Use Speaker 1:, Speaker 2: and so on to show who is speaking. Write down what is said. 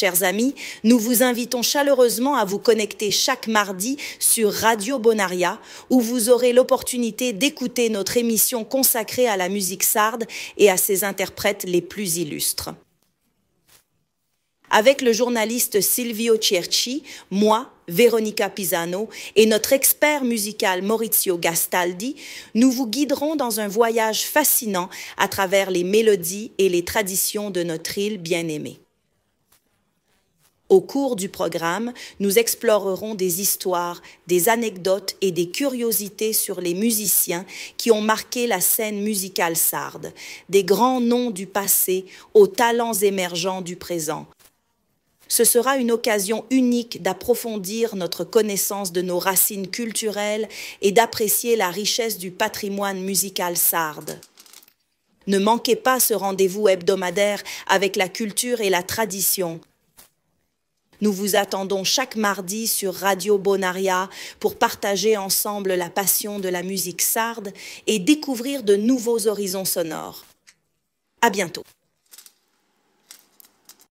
Speaker 1: Chers amis, nous vous invitons chaleureusement à vous connecter chaque mardi sur Radio Bonaria, où vous aurez l'opportunité d'écouter notre émission consacrée à la musique sarde et à ses interprètes les plus illustres. Avec le journaliste Silvio Cerci, moi, Veronica Pisano et notre expert musical Maurizio Gastaldi, nous vous guiderons dans un voyage fascinant à travers les mélodies et les traditions de notre île bien-aimée. Au cours du programme, nous explorerons des histoires, des anecdotes et des curiosités sur les musiciens qui ont marqué la scène musicale sarde, des grands noms du passé aux talents émergents du présent. Ce sera une occasion unique d'approfondir notre connaissance de nos racines culturelles et d'apprécier la richesse du patrimoine musical sarde. Ne manquez pas ce rendez-vous hebdomadaire avec la culture et la tradition. Nous vous attendons chaque mardi sur Radio Bonaria pour partager ensemble la passion de la musique sarde et découvrir de nouveaux horizons sonores. À bientôt.